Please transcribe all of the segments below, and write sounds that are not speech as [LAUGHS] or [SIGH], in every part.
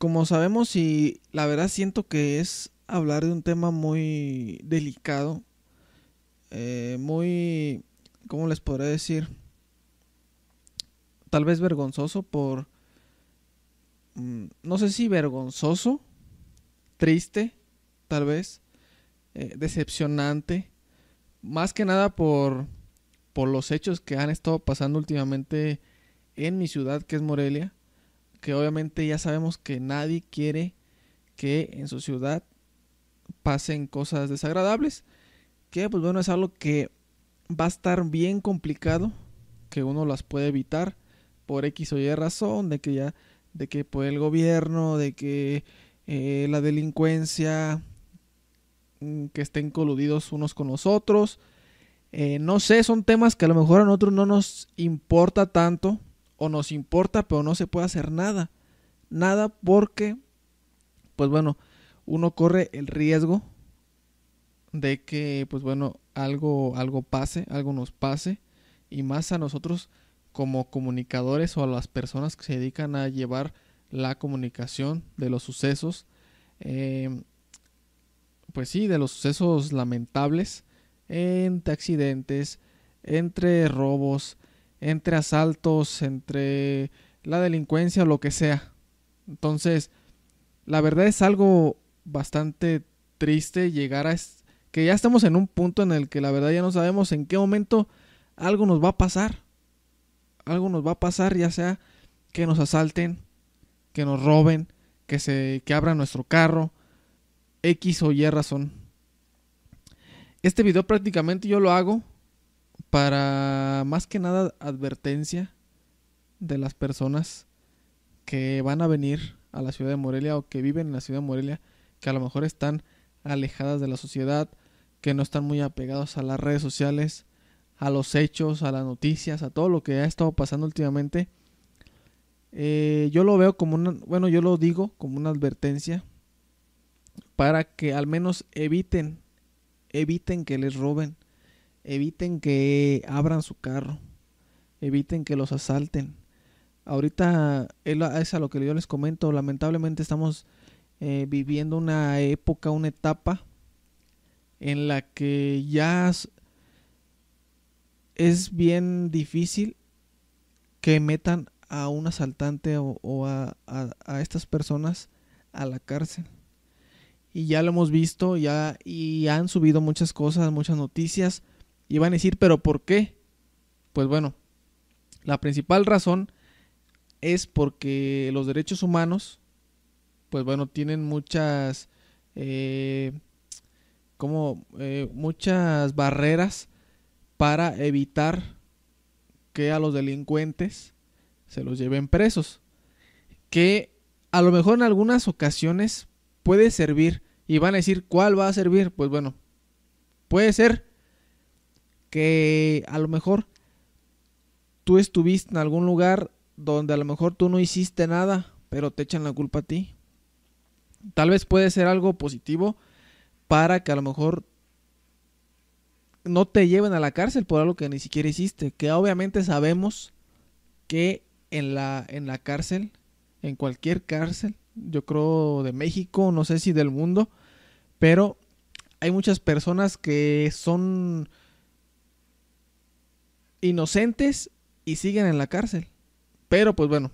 como sabemos y la verdad siento que es hablar de un tema muy delicado, eh, muy, ¿cómo les podré decir? Tal vez vergonzoso por, mm, no sé si vergonzoso, triste, tal vez, eh, decepcionante, más que nada por, por los hechos que han estado pasando últimamente en mi ciudad, que es Morelia que obviamente ya sabemos que nadie quiere que en su ciudad pasen cosas desagradables, que pues bueno, es algo que va a estar bien complicado, que uno las puede evitar por X o Y razón, de que ya, de que por el gobierno, de que eh, la delincuencia, mm, que estén coludidos unos con los otros. Eh, no sé, son temas que a lo mejor a nosotros no nos importa tanto, o nos importa, pero no se puede hacer nada. Nada porque, pues bueno, uno corre el riesgo de que, pues bueno, algo, algo pase, algo nos pase, y más a nosotros como comunicadores o a las personas que se dedican a llevar la comunicación de los sucesos, em, pues sí, de los sucesos lamentables, entre accidentes, entre robos, entre asaltos, entre la delincuencia o lo que sea. Entonces, la verdad es algo bastante triste llegar a que ya estamos en un punto en el que la verdad ya no sabemos en qué momento algo nos va a pasar. Algo nos va a pasar, ya sea que nos asalten, que nos roben, que se que abran nuestro carro, X o Y razón. Este video prácticamente yo lo hago para más que nada advertencia de las personas que van a venir a la ciudad de Morelia o que viven en la ciudad de Morelia, que a lo mejor están alejadas de la sociedad, que no están muy apegados a las redes sociales, a los hechos, a las noticias, a todo lo que ha estado pasando últimamente. Eh, yo lo veo como una, bueno, yo lo digo como una advertencia para que al menos eviten, eviten que les roben eviten que abran su carro, eviten que los asalten. Ahorita es a lo que yo les comento, lamentablemente estamos eh, viviendo una época, una etapa en la que ya es bien difícil que metan a un asaltante o, a, a estas personas a la cárcel y ya lo hemos visto ya y han subido muchas cosas muchas noticias y van a decir, ¿pero por qué? Pues bueno, la principal razón es porque los derechos humanos, pues bueno, tienen muchas, eh, como, eh, muchas barreras para evitar que a los delincuentes se los lleven presos. Que a lo mejor en algunas ocasiones puede servir. Y van a decir, ¿cuál va a servir? Pues bueno, puede ser que a lo mejor tú estuviste en algún lugar donde a lo mejor tú no hiciste nada, pero te echan la culpa a ti. Tal vez puede ser algo positivo para que a lo mejor no te lleven a la cárcel por algo que ni siquiera hiciste, que obviamente sabemos que en la, en la cárcel, en cualquier cárcel, yo creo de México, no sé si del mundo, pero hay muchas personas que son inocentes y siguen en la cárcel. Pero pues bueno,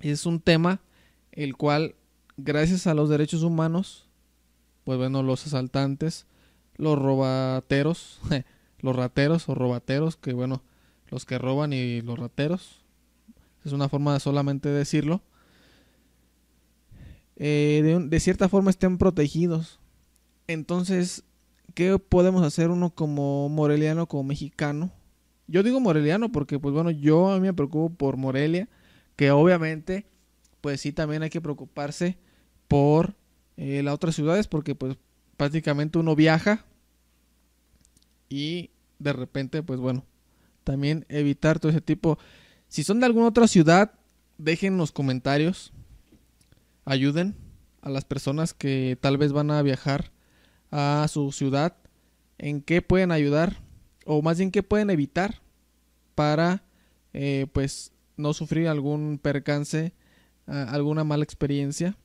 es un tema el cual, gracias a los derechos humanos, pues bueno, los asaltantes, los robateros, [LAUGHS] los rateros o robateros, que bueno, los que roban y los rateros, es una forma de solamente decirlo, eh, de, de cierta forma estén protegidos. Entonces, ¿qué podemos hacer uno como moreliano, como mexicano? Yo digo moreliano porque, pues bueno, yo a mí me preocupo por Morelia, que obviamente, pues sí, también hay que preocuparse por eh, las otras ciudades, porque pues prácticamente uno viaja y de repente, pues bueno, también evitar todo ese tipo. Si son de alguna otra ciudad, dejen los comentarios, ayuden a las personas que tal vez van a viajar a su ciudad, en qué pueden ayudar o más bien qué pueden evitar para eh, pues no sufrir algún percance, alguna mala experiencia.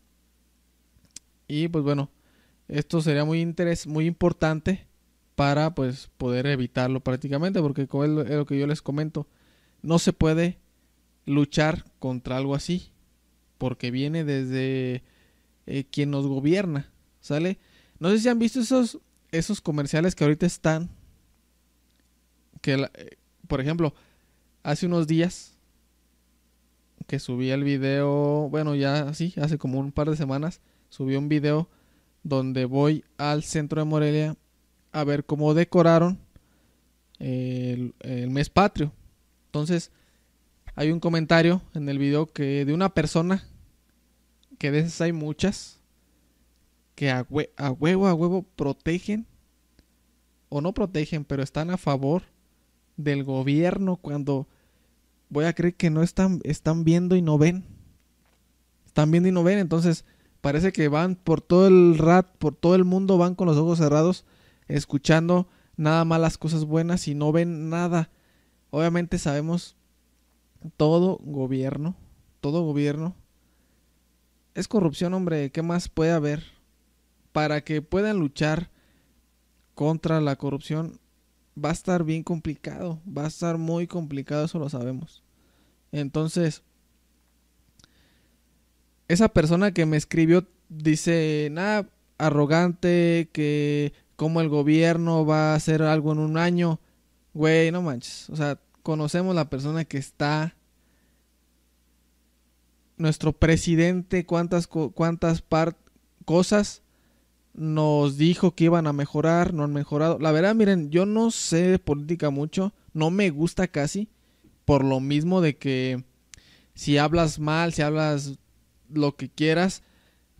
Y pues bueno, esto sería muy interés, muy importante para pues poder evitarlo prácticamente, porque como es lo que yo les comento, no se puede luchar contra algo así, porque viene desde eh, quien nos gobierna, ¿sale? No sé si han visto esos, esos comerciales que ahorita están que, eh, por ejemplo, hace unos días que subí el video, bueno, ya así, hace como un par de semanas, subí un video donde voy al centro de Morelia a ver cómo decoraron el, mes patrio. Entonces, hay un comentario en el video que de una persona, que de esas hay muchas, que a huevo, a huevo protegen, o no protegen, pero están a favor del gobierno cuando voy a creer que no están, están viendo y no ven. Están viendo y no ven, entonces parece que van por todo el rat, por todo el mundo van con los ojos cerrados, escuchando nada más las cosas buenas y no ven nada. Obviamente sabemos todo gobierno, todo gobierno es corrupción, hombre, ¿qué más puede haber? Para que puedan luchar contra la corrupción, va a estar bien complicado, va a estar muy complicado, eso lo sabemos. Entonces, esa persona que me escribió dice, nada, arrogante, que como el gobierno va a hacer algo en un año, güey, no manches, o sea, conocemos la persona que está nuestro presidente cuántas cuántas cosas nos dijo que iban a mejorar, no han mejorado. La verdad, miren, yo no sé de política mucho, no me gusta casi, por lo mismo de que si hablas mal, si hablas lo que quieras,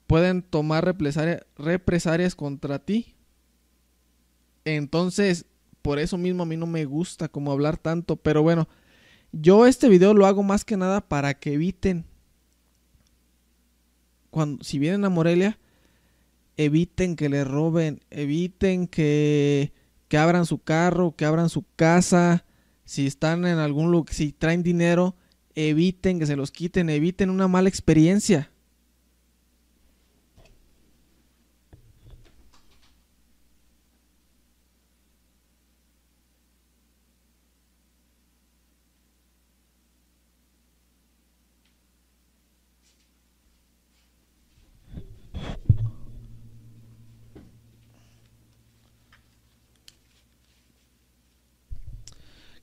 pueden tomar represarias represalias contra ti. Entonces, por eso mismo a mí no me gusta como hablar tanto, pero bueno, yo este video lo hago más que nada para que eviten cuando si vienen a Morelia eviten que le roben, eviten que, que abran su carro, que abran su casa, si están en algún lugar, si traen dinero, eviten que se los quiten, eviten una mala experiencia.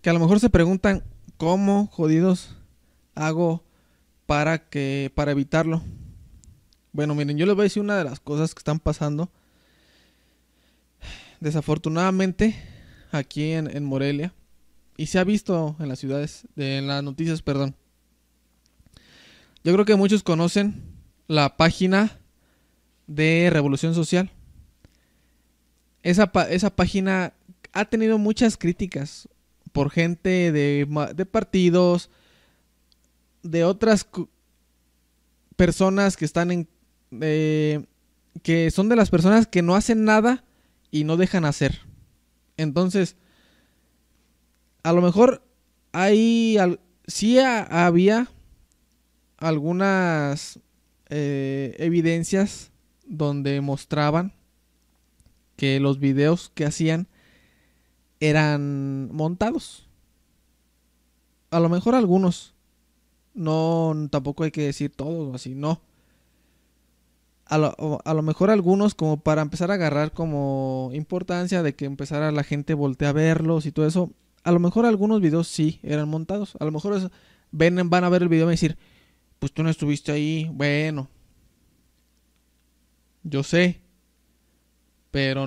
a lo mejor se preguntan cómo jodidos hago para que para evitarlo. Bueno, miren, yo les voy a decir una de las cosas que están pasando. Desafortunadamente, aquí en, Morelia, y se ha visto en las ciudades, de, en las noticias, perdón. Yo creo que muchos conocen la página de Revolución Social. Esa, esa página ha tenido muchas críticas, por gente de, partidos, de otras personas que están en... Eh, que son de las personas que no hacen nada y no dejan hacer. Entonces, a lo mejor hay... si sí había algunas eh, evidencias donde mostraban que los videos que hacían eran montados. A lo mejor algunos. No, tampoco hay que decir todos así, no. A lo, mejor algunos como para empezar a agarrar como importancia de que empezara la gente voltea a verlos y todo eso. A lo mejor algunos videos sí eran montados. A lo mejor ven, van a ver el video y decir, pues tú no estuviste ahí. Bueno, yo sé. Pero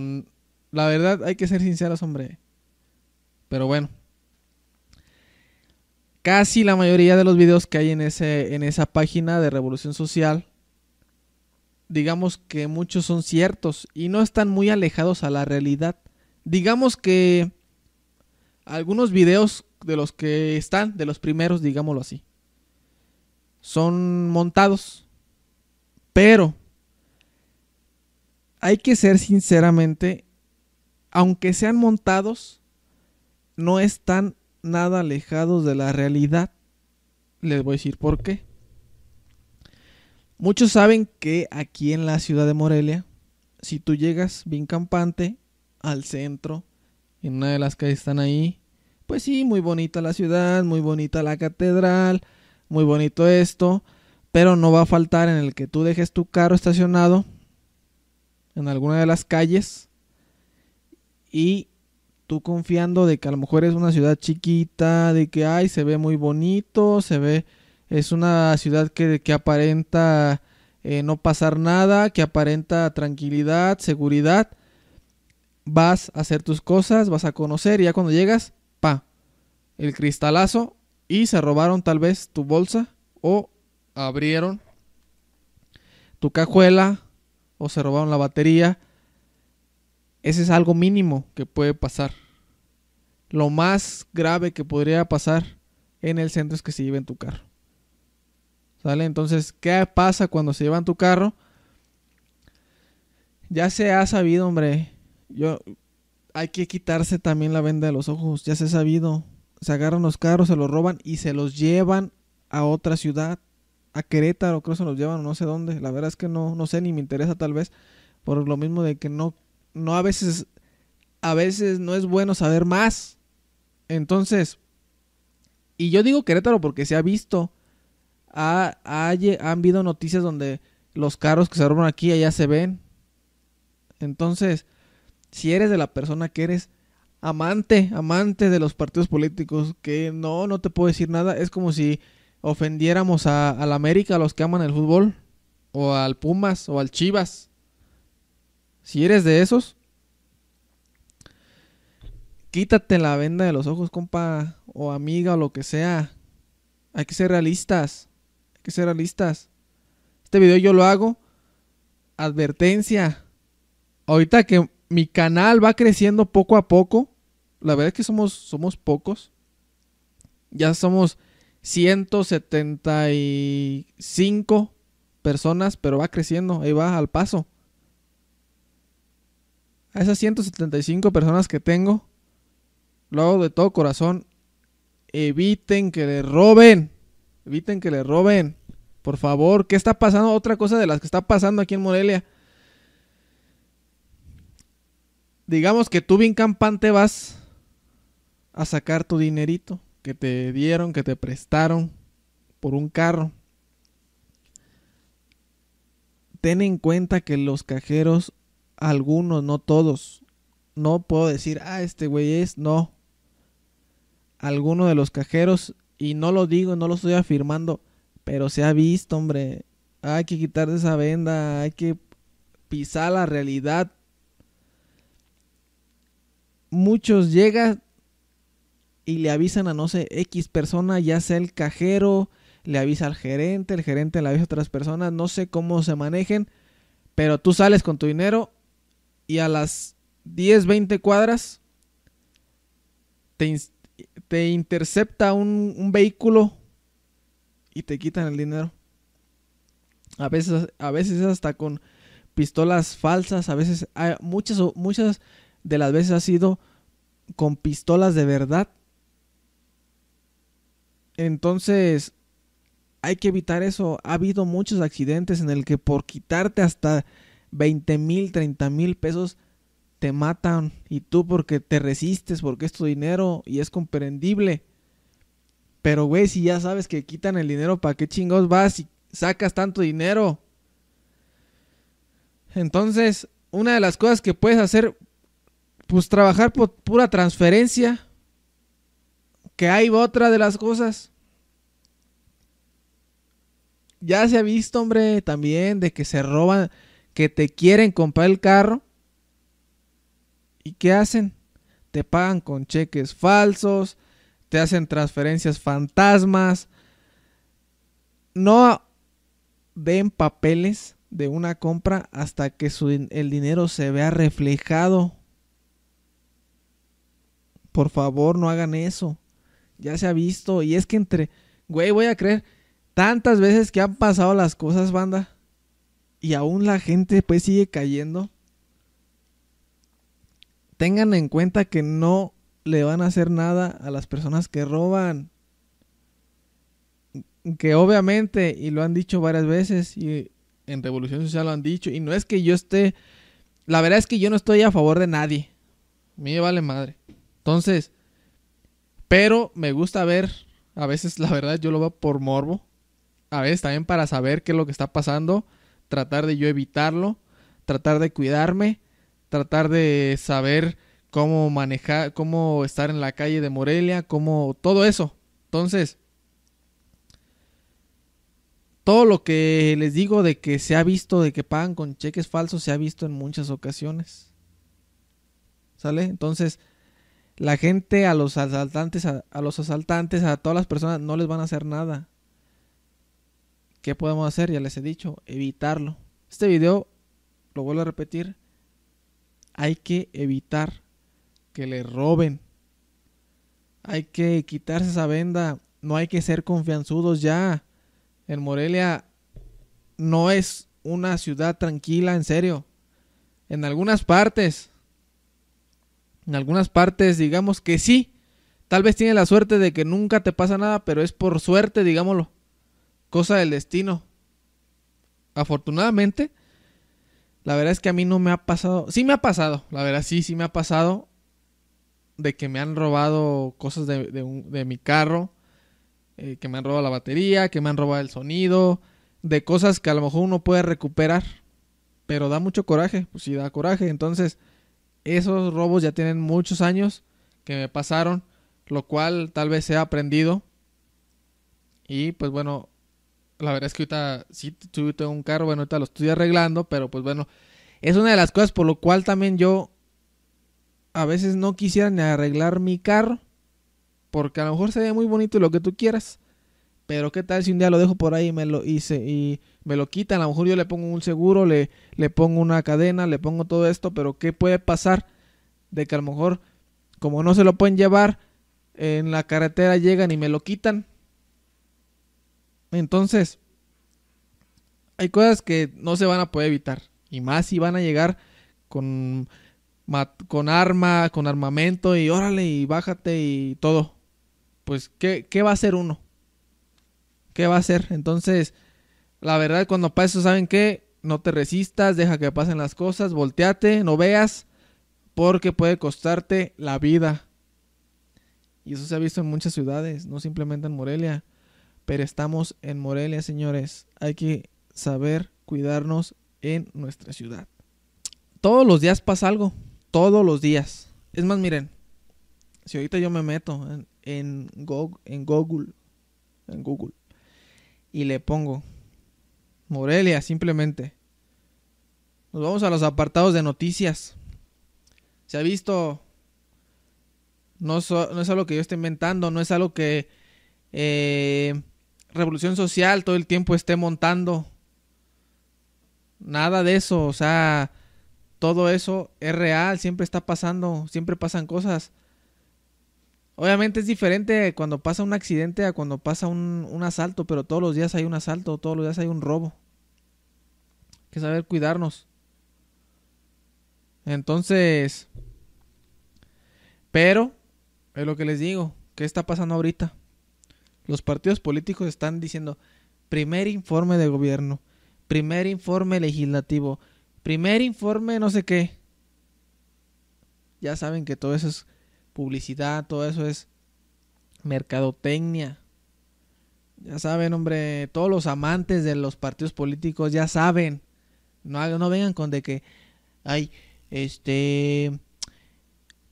la verdad hay que ser sinceros, hombre. Pero bueno. Casi la mayoría de los videos que hay en, ese, en esa página de Revolución Social, digamos que muchos son ciertos y no están muy alejados a la realidad. Digamos que algunos videos de los que están, de los primeros, digámoslo así, son montados. Pero hay que ser sinceramente, aunque sean montados, no están nada alejados de la realidad. Les voy a decir por qué. Muchos saben que aquí en la ciudad de Morelia, si tú llegas bien campante al centro, en una de las calles están ahí, pues sí, muy bonita la ciudad, muy bonita la catedral, muy bonito esto, pero no va a faltar en el que tú dejes tu carro estacionado en alguna de las calles y tú confiando de que a lo mejor es una ciudad chiquita, de que, ay, se ve muy bonito, se ve, es una ciudad que, que aparenta eh, no pasar nada, que aparenta tranquilidad, seguridad. Vas a hacer tus cosas, vas a conocer y ya cuando llegas, pa, el cristalazo y se robaron tal vez tu bolsa o abrieron tu cajuela o se robaron la batería. Ese es algo mínimo que puede pasar lo más grave que podría pasar en el centro es que se lleven tu carro. ¿Sale? Entonces, ¿qué pasa cuando se llevan tu carro? Ya se ha sabido, hombre. Yo hay que quitarse también la venda de los ojos, ya se ha sabido. Se agarran los carros, se los roban y se los llevan a otra ciudad, a Querétaro, creo que se los llevan o no sé dónde. La verdad es que no no sé ni me interesa tal vez por lo mismo de que no no a veces a veces no es bueno saber más entonces, y yo digo Querétaro porque se ha visto, han habido noticias donde los carros que se roban aquí allá se ven. Entonces, si eres de la persona que eres amante, amante de los partidos políticos, que no, no te puedo decir nada, es como si ofendiéramos a, a, la América, a los que aman el fútbol, o al Pumas, o al Chivas. Si eres de esos, quítate la venda de los ojos, compa, o amiga, o lo que sea. Hay que ser realistas. Hay que ser realistas. Este video yo lo hago. Advertencia. Ahorita que mi canal va creciendo poco a poco. La verdad es que somos, somos pocos. Ya somos 175 personas, pero va creciendo, ahí va al paso. A esas 175 personas que tengo, lo hago de todo corazón. Eviten que le roben. Eviten que le roben. Por favor, ¿qué está pasando? Otra cosa de las que está pasando aquí en Morelia. Digamos que tú bien campante vas a sacar tu dinerito que te dieron, que te prestaron por un carro. Ten en cuenta que los cajeros, algunos, no todos, no puedo decir, ah, este güey es, no alguno de los cajeros, y no lo digo, no lo estoy afirmando, pero se ha visto, hombre. Hay que quitar de esa venda, hay que pisar la realidad. Muchos llegan y le avisan a no sé X persona, ya sea el cajero, le avisa al gerente, el gerente le avisa a otras personas, no sé cómo se manejen, pero tú sales con tu dinero y a las 10, 20 cuadras te, te intercepta un, vehículo y te quitan el dinero. A veces, a veces hasta con pistolas falsas, a veces, hay muchas, muchas de las veces ha sido con pistolas de verdad. Entonces, hay que evitar eso. Ha habido muchos accidentes en el que por quitarte hasta 20 mil, 30 mil pesos, te matan y tú porque te resistes, porque es tu dinero y es comprendible. Pero, güey, si ya sabes que quitan el dinero, ¿para qué chingados vas y sacas tanto dinero? Entonces, una de las cosas que puedes hacer, pues trabajar por pura transferencia. Que hay otra de las cosas. Ya se ha visto, hombre, también de que se roban, que te quieren comprar el carro ¿Y qué hacen? Te pagan con cheques falsos, te hacen transferencias fantasmas. No den papeles de una compra hasta que el dinero se vea reflejado. Por favor, no hagan eso. Ya se ha visto. Y es que entre, güey, voy a creer, tantas veces que han pasado las cosas, banda. Y aún la gente pues sigue cayendo tengan en cuenta que no le van a hacer nada a las personas que roban. Que obviamente, y lo han dicho varias veces, y en Revolución Social lo han dicho, y no es que yo esté, la verdad es que yo no estoy a favor de nadie. A mí me vale madre. Entonces, pero me gusta ver, a veces la verdad yo lo veo por morbo, a veces también para saber qué es lo que está pasando, tratar de yo evitarlo, tratar de cuidarme tratar de saber cómo manejar, cómo estar en la calle de Morelia, cómo todo eso. Entonces, todo lo que les digo de que se ha visto, de que pagan con cheques falsos, se ha visto en muchas ocasiones. ¿Sale? Entonces, la gente a los asaltantes, a, los asaltantes, a todas las personas, no les van a hacer nada. ¿Qué podemos hacer? Ya les he dicho, evitarlo. Este video, lo vuelvo a repetir, hay que evitar que le roben. Hay que quitarse esa venda. No hay que ser confianzudos ya. En Morelia no es una ciudad tranquila, en serio. En algunas partes, en algunas partes digamos que sí. Tal vez tiene la suerte de que nunca te pasa nada, pero es por suerte, digámoslo. Cosa del destino. Afortunadamente, la verdad es que a mí no me ha pasado. Sí me ha pasado, la verdad, sí, sí me ha pasado. De que me han robado cosas de, mi carro. Eh, que me han robado la batería, que me han robado el sonido. De cosas que a lo mejor uno puede recuperar. Pero da mucho coraje, pues sí da coraje. Entonces, esos robos ya tienen muchos años que me pasaron. Lo cual tal vez he aprendido. Y pues bueno, la verdad es que ahorita sí tuve un carro, bueno, ahorita lo estoy arreglando, pero pues bueno, es una de las cosas por lo cual también yo a veces no quisiera ni arreglar mi carro, porque a lo mejor se ve muy bonito y lo que tú quieras, pero qué tal si un día lo dejo por ahí y me lo, hice y me lo quitan, a lo mejor yo le pongo un seguro, le, le pongo una cadena, le pongo todo esto, pero qué puede pasar de que a lo mejor como no se lo pueden llevar en la carretera llegan y me lo quitan entonces, hay cosas que no se van a poder evitar. Y más si van a llegar con, con arma, con armamento y órale y bájate y todo. Pues, ¿qué, qué va a hacer uno? ¿Qué va a hacer? Entonces, la verdad, cuando pasa eso, ¿saben qué? No te resistas, deja que pasen las cosas, volteate, no veas, porque puede costarte la vida. Y eso se ha visto en muchas ciudades, no simplemente en Morelia. Pero estamos en Morelia, señores. Hay que saber cuidarnos en nuestra ciudad. Todos los días pasa algo. Todos los días. Es más, miren. Si ahorita yo me meto en, Google. En Google. Y le pongo Morelia, simplemente. Nos vamos a los apartados de noticias. Se ha visto. No, no es algo que yo esté inventando, no es algo que eh, revolución social todo el tiempo esté montando. Nada de eso, o sea, todo eso es real, siempre está pasando, siempre pasan cosas. Obviamente es diferente cuando pasa un accidente a cuando pasa un, asalto, pero todos los días hay un asalto, todos los días hay un robo. que saber cuidarnos. Entonces, pero es lo que les digo, ¿qué está pasando ahorita? Los partidos políticos están diciendo primer informe de gobierno, primer informe legislativo, primer informe no sé qué. Ya saben que todo eso es publicidad, todo eso es mercadotecnia. Ya saben, hombre, todos los amantes de los partidos políticos ya saben. No, no vengan con de que, ay, este,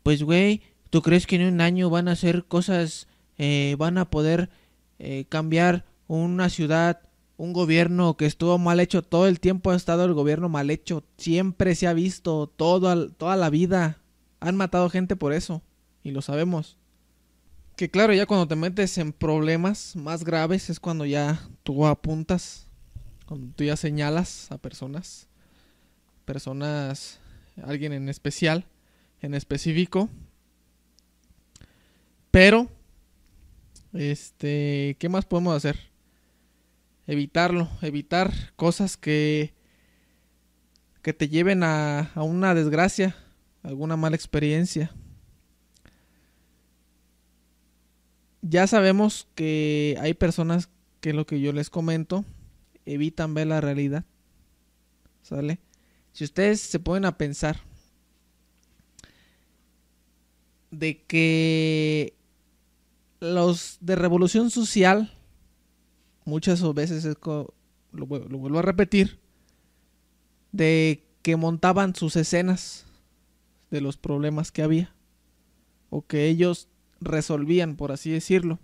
pues güey, ¿tú crees que en un año van a hacer cosas, eh, van a poder eh, cambiar una ciudad, un gobierno que estuvo mal hecho, todo el tiempo ha estado el gobierno mal hecho, siempre se ha visto, todo, toda la vida, han matado gente por eso, y lo sabemos. Que claro, ya cuando te metes en problemas más graves es cuando ya tú apuntas, cuando tú ya señalas a personas, personas, alguien en especial, en específico. Pero este, ¿qué más podemos hacer? Evitarlo, evitar cosas que que te lleven a, a una desgracia, alguna mala experiencia. Ya sabemos que hay personas que lo que yo les comento evitan ver la realidad. ¿Sale? Si ustedes se ponen a pensar de que los de revolución social, muchas veces lo, vuelvo a repetir, de que montaban sus escenas de los problemas que había, o que ellos resolvían, por así decirlo.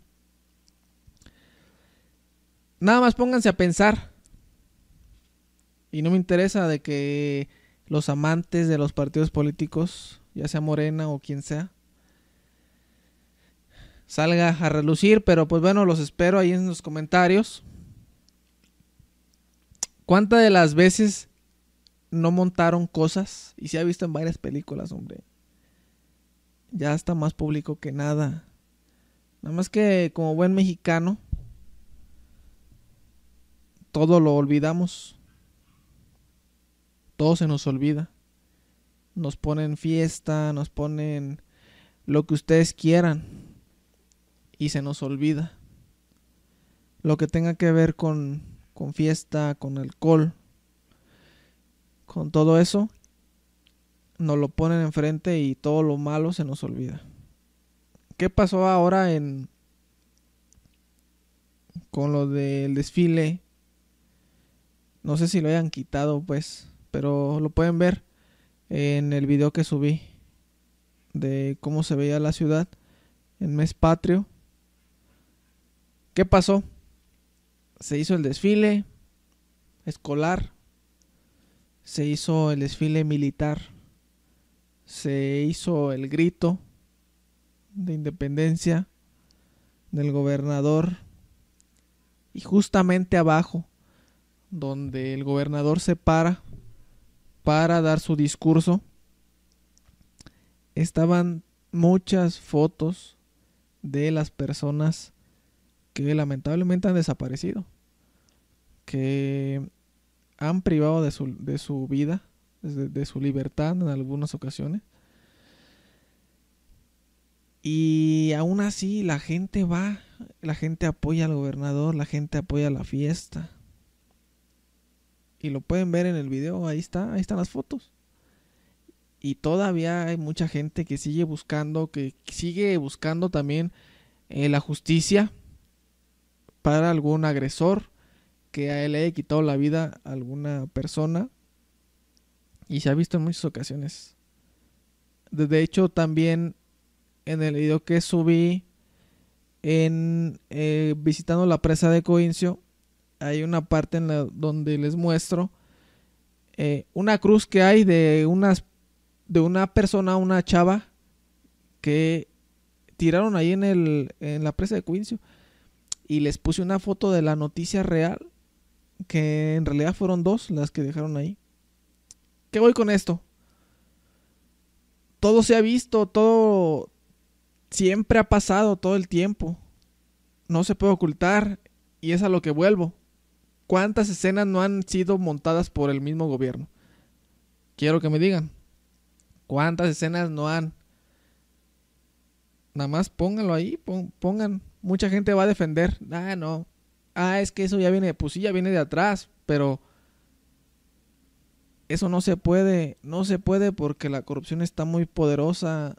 Nada más pónganse a pensar, y no me interesa de que los amantes de los partidos políticos, ya sea Morena o quien sea, salga a relucir. Pero pues bueno, los espero ahí en los comentarios. ¿Cuántas de las veces no montaron cosas? Y se ha visto en varias películas, hombre. Ya está más público que nada. Nada más que como buen mexicano, todo lo olvidamos. Todo se nos olvida. Nos ponen fiesta, nos ponen lo que ustedes quieran y se nos olvida. Lo que tenga que ver con, con fiesta, con alcohol, con todo eso, nos lo ponen enfrente y todo lo malo se nos olvida. ¿Qué pasó ahora en con lo del desfile? No sé si lo hayan quitado, pues, pero lo pueden ver en el video que subí de cómo se veía la ciudad en mes patrio ¿Qué pasó? Se hizo el desfile escolar, se hizo el desfile militar, se hizo el grito de independencia del gobernador y justamente abajo, donde el gobernador se para para dar su discurso, estaban muchas fotos de las personas que lamentablemente han desaparecido, que han privado de su, vida, de, su libertad en algunas ocasiones. Y aún así la gente va, la gente apoya al gobernador, la gente apoya la fiesta. Y lo pueden ver en el video, ahí está, ahí están las fotos. Y todavía hay mucha gente que sigue buscando, que sigue buscando también eh, la justicia para algún agresor que a él le haya quitado la vida a alguna persona. Y se ha visto en muchas ocasiones. De hecho, también en el video que subí en eh, visitando la presa de Coincio, hay una parte en la donde les muestro eh, una cruz que hay de unas de una persona, una chava que tiraron ahí en el en la presa de Coincio y les puse una foto de la noticia real, que en realidad fueron dos las que dejaron ahí. ¿Qué voy con esto? Todo se ha visto, todo siempre ha pasado todo el tiempo. No se puede ocultar y es a lo que vuelvo. ¿Cuántas escenas no han sido montadas por el mismo gobierno? Quiero que me digan. ¿Cuántas escenas no han? Nada más pónganlo ahí, pongan mucha gente va a defender, ah, no, ah, es que eso ya viene, pues sí, ya viene de atrás, pero eso no se puede, no se puede porque la corrupción está muy poderosa,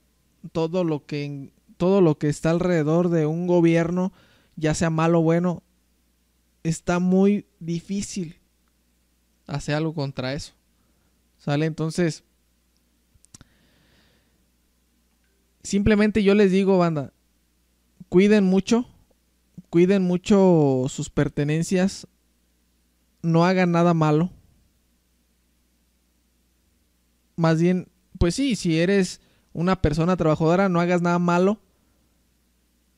todo lo que, todo lo que está alrededor de un gobierno, ya sea malo o bueno, está muy difícil hacer algo contra eso. ¿Sale? Entonces, simplemente yo les digo, banda, cuiden mucho, cuiden mucho sus pertenencias, no hagan nada malo. Más bien, pues sí, si eres una persona trabajadora, no hagas nada malo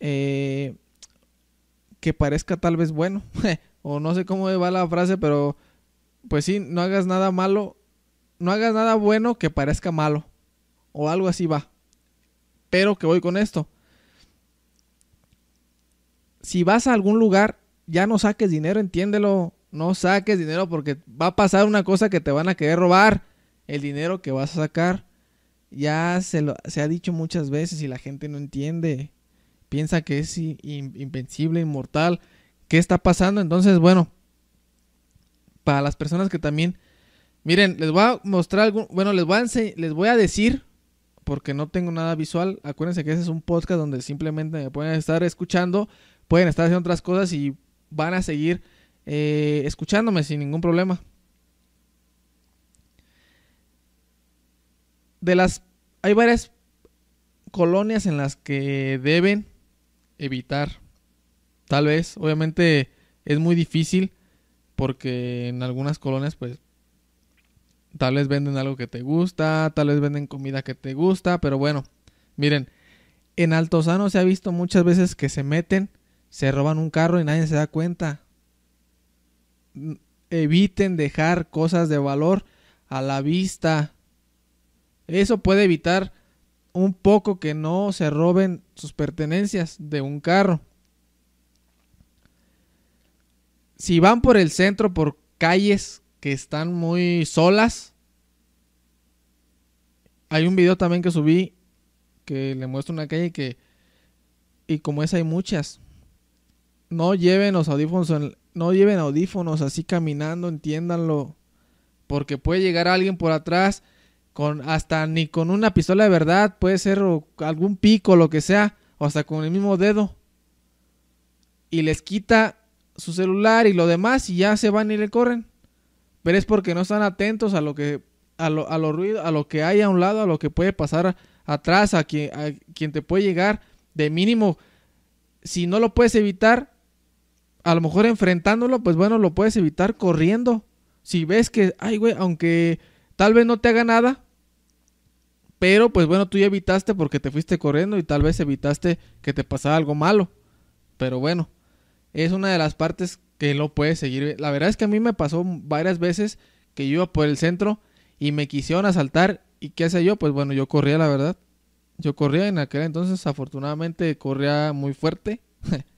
eh, que parezca tal vez bueno. [LAUGHS] o no sé cómo va la frase, pero pues sí, no hagas nada malo, no hagas nada bueno que parezca malo. O algo así va. Pero que voy con esto si vas a algún lugar, ya no saques dinero, entiéndelo. No saques dinero porque va a pasar una cosa que te van a querer robar. El dinero que vas a sacar ya se, lo, se ha dicho muchas veces y la gente no entiende. Piensa que es invencible, inmortal. ¿Qué está pasando? Entonces, bueno, para las personas que también... Miren, les voy a mostrar algún... Bueno, les voy a, les voy a decir, porque no tengo nada visual. Acuérdense que ese es un podcast donde simplemente me pueden estar escuchando pueden estar haciendo otras cosas y van a seguir eh, escuchándome sin ningún problema. De las hay varias colonias en las que deben evitar. Tal vez, obviamente es muy difícil porque en algunas colonias pues tal vez venden algo que te gusta, tal vez venden comida que te gusta, pero bueno, miren, en Altozano se ha visto muchas veces que se meten se roban un carro y nadie se da cuenta. Eviten dejar cosas de valor a la vista. Eso puede evitar un poco que no se roben sus pertenencias de un carro. Si van por el centro, por calles que están muy solas, hay un video también que subí que le muestra una calle que, y como esa hay muchas, no lleven los audífonos, no lleven audífonos así caminando, entiéndanlo. Porque puede llegar alguien por atrás con hasta ni con una pistola de verdad, puede ser algún pico, lo que sea, o hasta con el mismo dedo. Y les quita su celular y lo demás y ya se van y le corren. Pero es porque no están atentos a lo que a lo, a ruido, a lo que hay a un lado, a lo que puede pasar atrás, a quien, a quien te puede llegar de mínimo. Si no lo puedes evitar, a lo mejor enfrentándolo, pues bueno, lo puedes evitar corriendo. Si ves que, ay, güey, aunque tal vez no te haga nada, pero pues bueno, tú ya evitaste porque te fuiste corriendo y tal vez evitaste que te pasara algo malo. Pero bueno, es una de las partes que no puedes seguir. La verdad es que a mí me pasó varias veces que yo iba por el centro y me quisieron asaltar. ¿Y qué hacía yo? Pues bueno, yo corría, la verdad. Yo corría en aquel entonces, afortunadamente corría muy fuerte. [LAUGHS]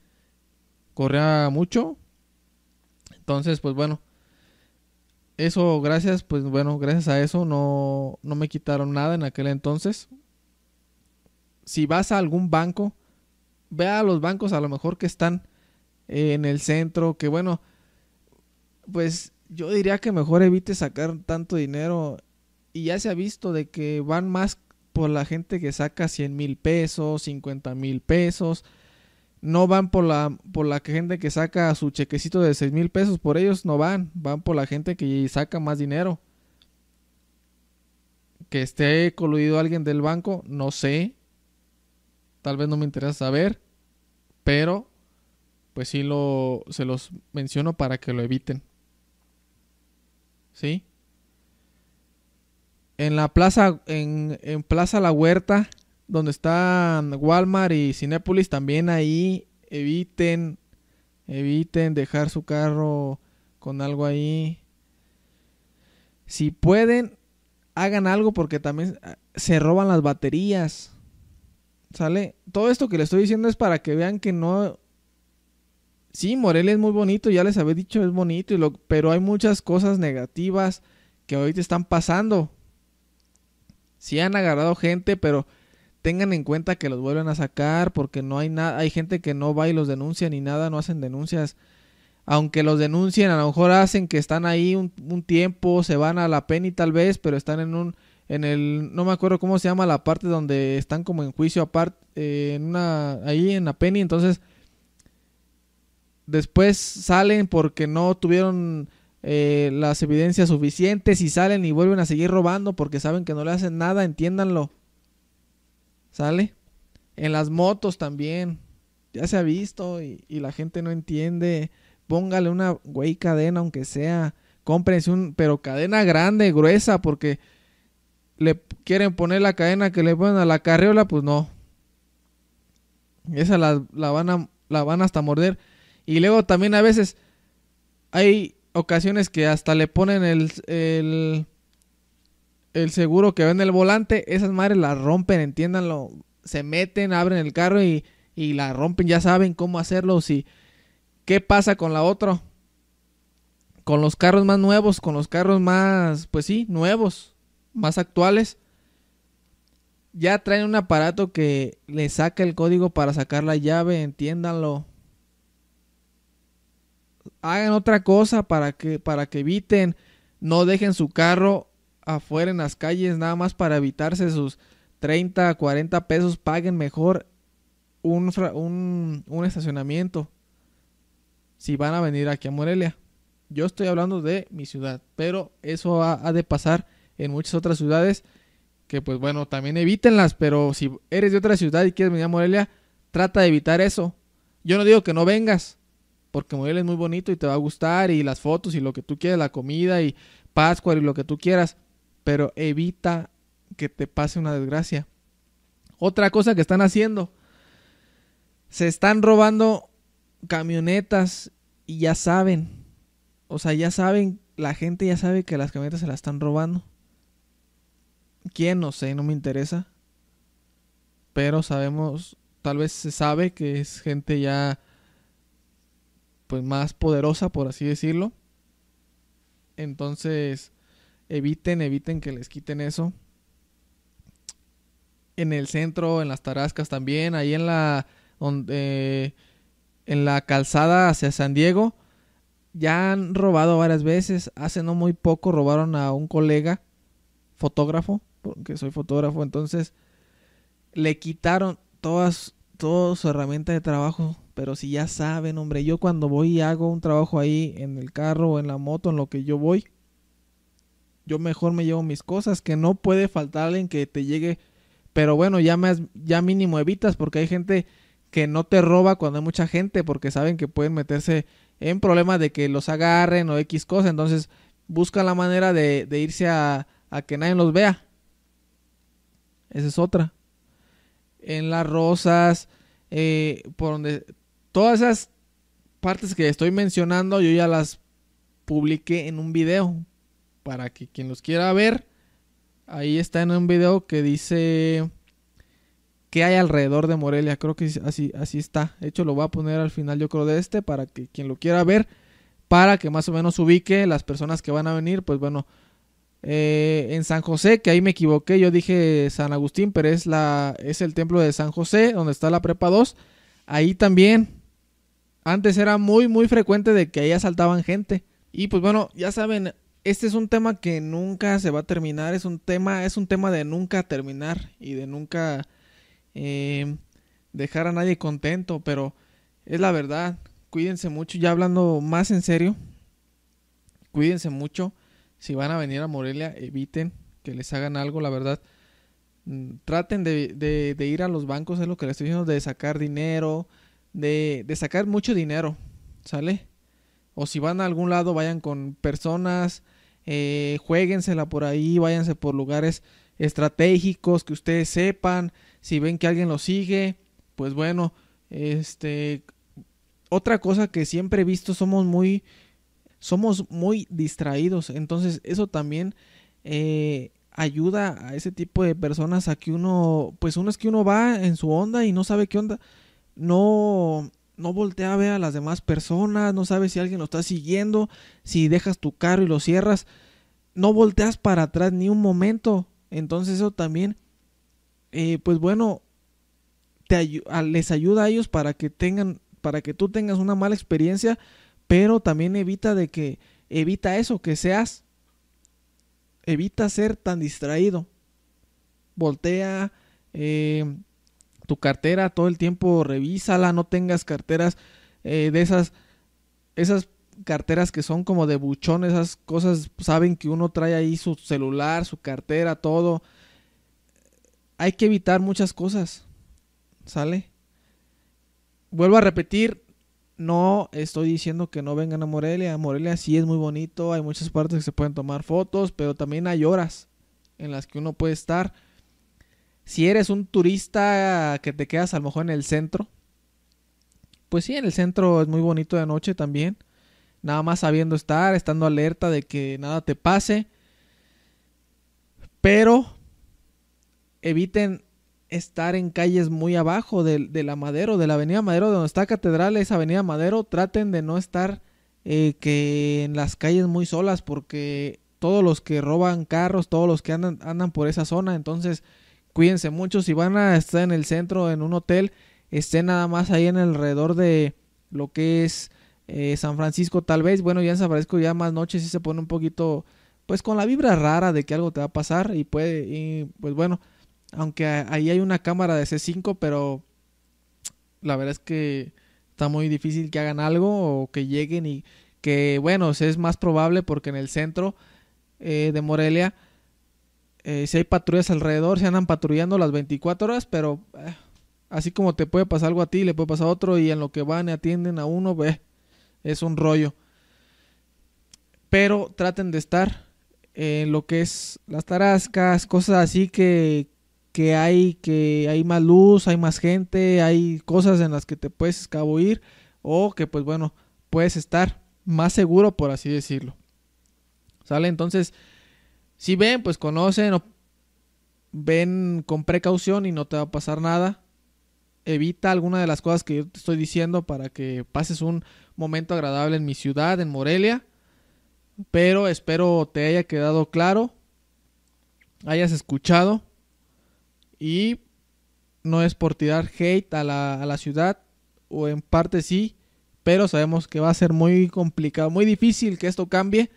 corría mucho. Entonces, pues bueno, eso, gracias, pues bueno, gracias a eso no, no me quitaron nada en aquel entonces. Si vas a algún banco, vea a los bancos a lo mejor que están eh, en el centro, que bueno, pues yo diría que mejor evite sacar tanto dinero y ya se ha visto de que van más por la gente que saca 100 mil pesos, 50 mil pesos, no van por la, por la gente que saca su chequecito de 6 mil pesos, por ellos no van, van por la gente que saca más dinero. Que esté coludido alguien del banco, no sé. Tal vez no me interesa saber, pero pues sí lo, se los menciono para que lo eviten. ¿Sí? En la plaza, en, en Plaza La Huerta, donde están Walmart y Cinépolis, también ahí eviten, eviten dejar su carro con algo ahí. Si pueden, hagan algo porque también ah, se roban las baterías. ¿Sale? Todo esto que les estoy diciendo es para que vean que no... Sí, Morelia es muy bonito, ya les había dicho, es bonito, y lo... pero hay muchas cosas negativas que ahorita están pasando. Sí han agarrado gente, pero tengan en cuenta que los vuelven a sacar porque no hay nada, hay gente que no va y los denuncia ni nada, no hacen denuncias. Aunque los denuncien, a lo mejor hacen que están ahí un, tiempo, se van a la penny tal vez, pero están en un, en el, no me acuerdo cómo se llama la parte donde están como en juicio aparte, eh, en una, ahí en la penny entonces después salen porque no tuvieron eh, las evidencias suficientes y salen y vuelven a seguir robando porque saben que no le hacen nada, entiéndanlo. ¿Sale? En las motos también. Ya se ha visto y, la gente no entiende. Póngale una, güey, cadena, aunque sea. Cómprense un, pero cadena grande, gruesa, porque le quieren poner la cadena que le ponen a la carriola, pues no. Esa la, la van a, la van hasta morder. Y luego también a veces hay ocasiones que hasta le ponen el el seguro que ven el volante, esas madres la rompen, entiéndanlo. Se meten, abren el carro y, y la rompen. Ya saben cómo hacerlo. Si, ¿Qué pasa con la otra? Con los carros más nuevos, con los carros más, pues sí, nuevos, más actuales. Ya traen un aparato que le saca el código para sacar la llave, entiéndanlo. Hagan otra cosa para que, para que eviten, no dejen su carro afuera en las calles nada más para evitarse sus 30, 40 pesos, paguen mejor un, un, un estacionamiento si van a venir aquí a Morelia. Yo estoy hablando de mi ciudad, pero eso ha, de pasar en muchas otras ciudades que pues bueno, también evítenlas, pero si eres de otra ciudad y quieres venir a Morelia, trata de evitar eso. Yo no digo que no vengas, porque Morelia es muy bonito y te va a gustar y las fotos y lo que tú quieras, la comida y Pascual y lo que tú quieras, pero evita que te pase una desgracia. Otra cosa que están haciendo, se están robando camionetas y ya saben, o sea, ya saben, la gente ya sabe que las camionetas se las están robando. ¿Quién? No sé, no me interesa. Pero sabemos, tal vez se sabe que es gente ya pues más poderosa, por así decirlo. Entonces, eviten, eviten que les quiten eso. En el centro, en las Tarascas también, ahí en la donde eh, en la calzada hacia San Diego ya han robado varias veces. Hace no muy poco robaron a un colega fotógrafo, porque soy fotógrafo, entonces le quitaron todas toda su herramienta de trabajo, pero si ya saben, hombre, yo cuando voy y hago un trabajo ahí en el carro o en la moto, en lo que yo voy, yo mejor me llevo mis cosas, que no puede faltar alguien que te llegue, pero bueno, ya, ya mínimo evitas porque hay gente que no te roba cuando hay mucha gente porque saben que pueden meterse en problemas de que los agarren o X cosa, entonces busca la manera de, irse a, que nadie los vea. Esa es otra. En las rosas, eh, por donde todas esas partes que estoy mencionando, yo ya las publiqué en un video para que quien los quiera ver, ahí está en un video que dice qué hay alrededor de Morelia. Creo que así, así está. De hecho, lo voy a poner al final, yo creo, de este, para que quien lo quiera ver, para que más o menos ubique las personas que van a venir, pues bueno. Eh, en San José, que ahí me equivoqué, yo dije San Agustín, pero es, la, es el templo de San José, donde está la prepa 2. Ahí también, antes era muy, muy frecuente de que ahí asaltaban gente. Y pues bueno, ya saben, este es un tema que nunca se va a terminar, es un tema, es un tema de nunca terminar y de nunca eh, dejar a nadie contento, pero es la verdad, cuídense mucho, ya hablando más en serio, cuídense mucho, si van a venir a Morelia, eviten que les hagan algo, la verdad, mm, traten de, de, ir a los bancos, es lo que les estoy diciendo, de sacar dinero, de, de sacar mucho dinero, ¿sale? O si van a algún lado, vayan con personas, eh, por ahí, váyanse por lugares estratégicos que ustedes sepan, si ven que alguien los sigue, pues bueno, este otra cosa que siempre he visto somos muy somos muy distraídos, entonces eso también eh, ayuda a ese tipo de personas a que uno, pues uno es que uno va en su onda y no sabe qué onda, no no voltea a ver a las demás personas, no sabes si alguien lo está siguiendo, si dejas tu carro y lo cierras, no volteas para atrás ni un momento. Entonces eso también, eh, pues bueno, te les ayuda a ellos para que tengan, para que tú tengas una mala experiencia, pero también evita de que, evita eso, que seas, evita ser tan distraído. Voltea, eh, tu cartera todo el tiempo, revísala, no tengas carteras eh, de esas, esas carteras que son como de buchón, esas cosas, saben que uno trae ahí su celular, su cartera, todo. Hay que evitar muchas cosas, ¿sale? Vuelvo a repetir, no estoy diciendo que no vengan a Morelia. Morelia sí es muy bonito, hay muchas partes que se pueden tomar fotos, pero también hay horas en las que uno puede estar. Si eres un turista que te quedas a lo mejor en el centro, pues sí, en el centro es muy bonito de noche también. Nada más sabiendo estar, estando alerta de que nada te pase. Pero eviten estar en calles muy abajo de, la Madero, de la Avenida Madero, de donde está la Catedral, esa Avenida Madero. Traten de no estar eh, que en las calles muy solas porque todos los que roban carros, todos los que andan, andan por esa zona, entonces Cuídense mucho. Si van a estar en el centro, en un hotel, estén nada más ahí en alrededor de lo que es eh, San Francisco, tal vez. Bueno, ya en San Francisco, ya más noches y se pone un poquito, pues con la vibra rara de que algo te va a pasar. Y puede, y, pues bueno, aunque ahí hay una cámara de C5, pero la verdad es que está muy difícil que hagan algo o que lleguen y que, bueno, es más probable porque en el centro eh, de Morelia eh, si hay patrullas alrededor, se andan patrullando las 24 horas, pero eh, así como te puede pasar algo a ti, le puede pasar a otro y en lo que van y atienden a uno, ve, es un rollo. Pero traten de estar en lo que es las tarascas, cosas así que, que hay, que hay más luz, hay más gente, hay cosas en las que te puedes escabuir o que pues bueno, puedes estar más seguro por así decirlo. ¿Sale? Entonces, si ven, pues conocen ven con precaución y no te va a pasar nada. Evita alguna de las cosas que yo te estoy diciendo para que pases un momento agradable en mi ciudad, en Morelia. Pero espero te haya quedado claro, hayas escuchado y no es por tirar hate a la, a la ciudad, o en parte sí, pero sabemos que va a ser muy complicado, muy difícil que esto cambie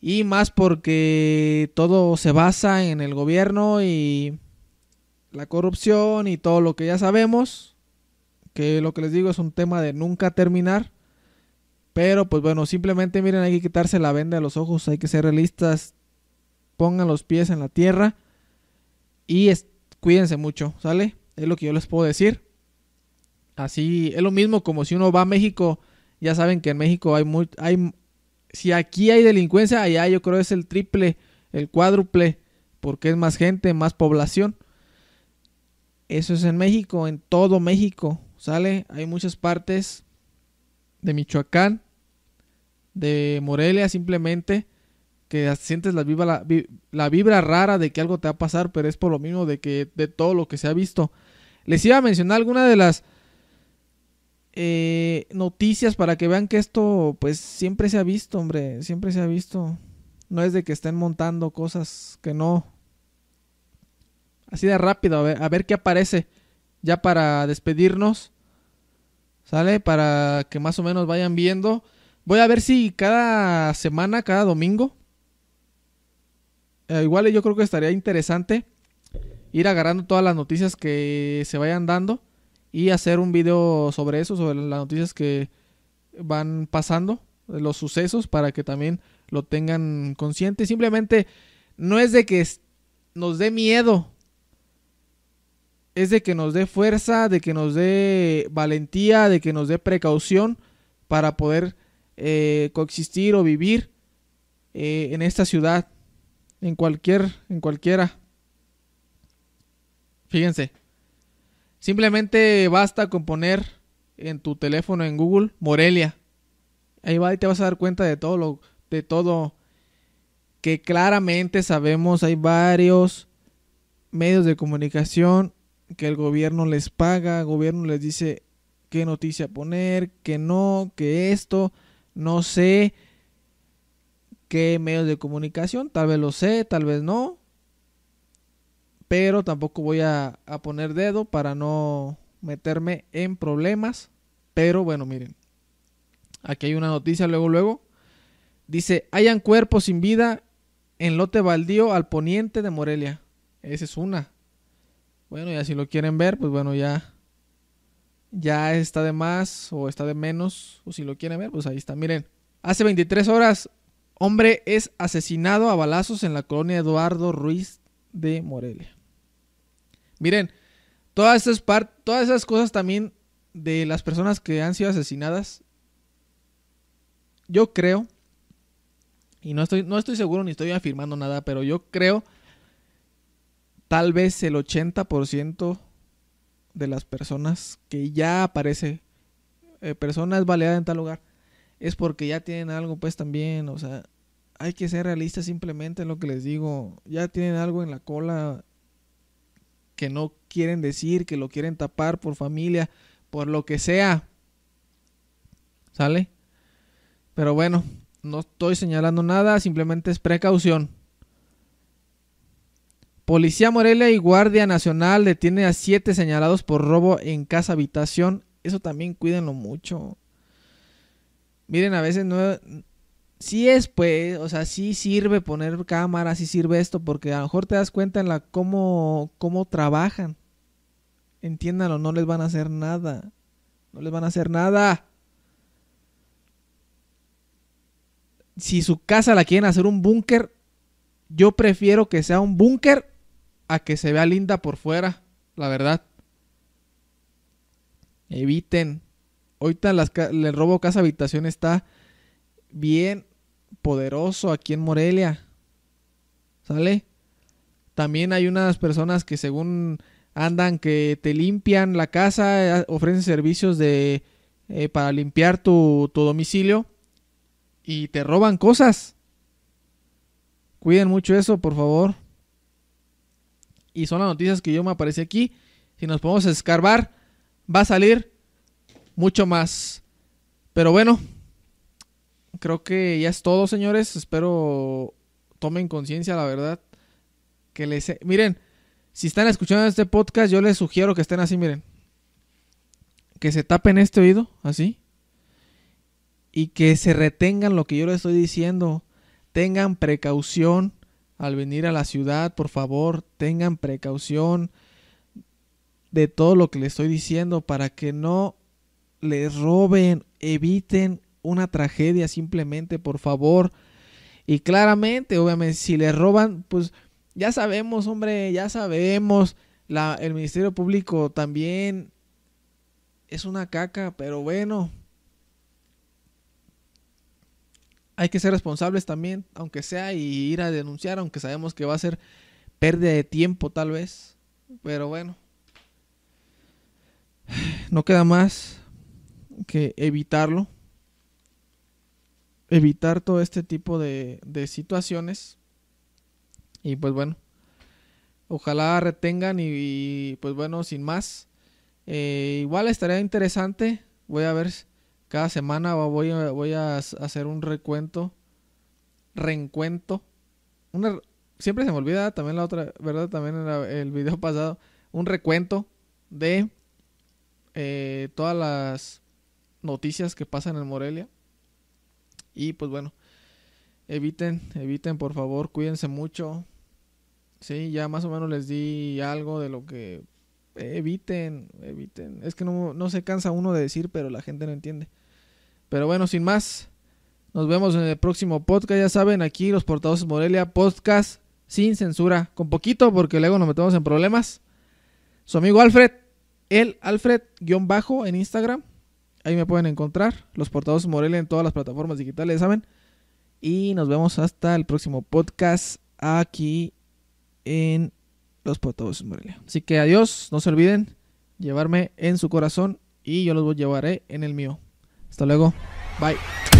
y más porque todo se basa en el gobierno y la corrupción y todo lo que ya sabemos, que lo que les digo es un tema de nunca terminar. Pero pues bueno, simplemente miren, hay que quitarse la venda de los ojos, hay que ser realistas, pongan los pies en la tierra y cuídense mucho, ¿sale? Es lo que yo les puedo decir. Así, es lo mismo como si uno va a México, ya saben que en México hay, hay si aquí hay delincuencia, allá yo creo es el triple, el cuádruple, porque es más gente, más población. Eso es en México, en todo México, ¿sale? Hay muchas partes de Michoacán, de Morelia simplemente, que sientes la vibra, rara de que algo te va a pasar, pero es por lo mismo de que de todo lo que se ha visto. Les iba a mencionar alguna de las eh, noticias para que vean que esto pues siempre se ha visto, hombre, siempre se ha visto. No es de que estén montando cosas que no. Así de rápido, a ver, qué aparece. Ya para despedirnos. ¿Sale? Para que más o menos vayan viendo. Voy a ver si cada semana, cada domingo. Eh, igual yo creo que estaría interesante ir agarrando todas las noticias que se vayan dando y hacer un video sobre eso, sobre las noticias que van pasando, los sucesos, para que también lo tengan consciente. Simplemente no es de que nos dé miedo, es de que nos dé fuerza, de que nos dé valentía, de que nos dé precaución para poder eh, coexistir o vivir eh, en esta ciudad, en cualquier, en cualquiera. Fíjense. Simplemente basta con poner en tu teléfono en Google Morelia. Ahí va y te vas a dar cuenta de todo lo de todo que claramente sabemos hay varios medios de comunicación que el gobierno les paga, el gobierno les dice qué noticia poner, que no, que esto, no sé qué medios de comunicación, tal vez lo sé, tal vez no, pero tampoco voy a, poner dedo para no meterme en problemas. Pero bueno, miren, aquí hay una noticia luego, luego. Dice, hayan cuerpos sin vida en lote baldío al poniente de Morelia. Esa es una. Bueno, ya si lo quieren ver, pues bueno, ya ya está de más o está de menos, o si lo quieren ver, pues ahí está. Miren, hace 23 horas, hombre es asesinado a balazos en la colonia Eduardo Ruiz de Morelia. Miren, todas esas, todas esas cosas también de las personas que han sido asesinadas, yo creo, y no estoy, no estoy seguro ni estoy afirmando nada, pero yo creo, tal vez el 80% de las personas que ya aparece, eh, personas baleadas en tal lugar, es porque ya tienen algo, pues también, o sea, hay que ser realistas simplemente en lo que les digo, ya tienen algo en la cola que no quieren decir, que lo quieren tapar por familia, por lo que sea. ¿Sale? Pero bueno, no estoy señalando nada, simplemente es precaución. Policía Morelia y Guardia Nacional detiene a siete señalados por robo en casa habitación. Eso también cuídenlo mucho. Miren, a veces no, sí es, pues, o sea, sí sirve poner cámaras, sí sirve esto, porque a lo mejor te das cuenta en la cómo, cómo trabajan. Entiéndanlo, no les van a hacer nada. No les van a hacer nada. Si su casa la quieren hacer un búnker, yo prefiero que sea un búnker a que se vea linda por fuera, la verdad. Eviten. Ahorita las, el robo casa habitación está bien poderoso aquí en Morelia. ¿Sale? También hay unas personas que según andan que te limpian la casa, eh, ofrecen servicios de eh, para limpiar tu, tu domicilio y te roban cosas. Cuiden mucho eso, por favor. Y son las noticias que yo me aparecí aquí. Si nos podemos escarbar, va a salir mucho más. Pero bueno, creo que ya es todo, señores. Espero tomen conciencia, la verdad. Que les... Miren, si están escuchando este podcast, yo les sugiero que estén así, miren. Que se tapen este oído, así. Y que se retengan lo que yo les estoy diciendo. Tengan precaución al venir a la ciudad, por favor. Tengan precaución de todo lo que les estoy diciendo para que no les roben, eviten una tragedia simplemente, por favor. Y claramente, obviamente, si le roban, pues ya sabemos, hombre, ya sabemos. La, el Ministerio Público también es una caca, pero bueno. Hay que ser responsables también, aunque sea, y ir a denunciar, aunque sabemos que va a ser pérdida de tiempo tal vez. Pero bueno. [SIGHS] No queda más que evitarlo evitar todo este tipo de, de situaciones. Y pues bueno, ojalá retengan y, pues bueno, sin más. Eh, igual estaría interesante, voy a ver, cada semana voy a, voy a hacer un recuento, reencuento. Una, siempre se me olvida también la otra, ¿verdad? También en el video [LAUGHS] pasado, un recuento de eh, todas las noticias que pasan en Morelia. Y pues bueno, eviten, eviten por favor, cuídense mucho. Sí, ya más o menos les di algo de lo que eviten, eviten. Es que no, no se cansa uno de decir, pero la gente no entiende. Pero bueno, sin más, nos vemos en el próximo podcast. Ya saben, aquí los portados Morelia, podcast sin censura, con poquito porque luego nos metemos en problemas. Su amigo Alfred, el Alfred-bajo en Instagram. Ahí me pueden encontrar, Los Portados Morelia en todas las plataformas digitales, ¿saben? Y nos vemos hasta el próximo podcast aquí en Los Portados Morelia. Así que adiós, no se olviden llevarme en su corazón y yo los llevaré eh, en el mío. Hasta luego, bye.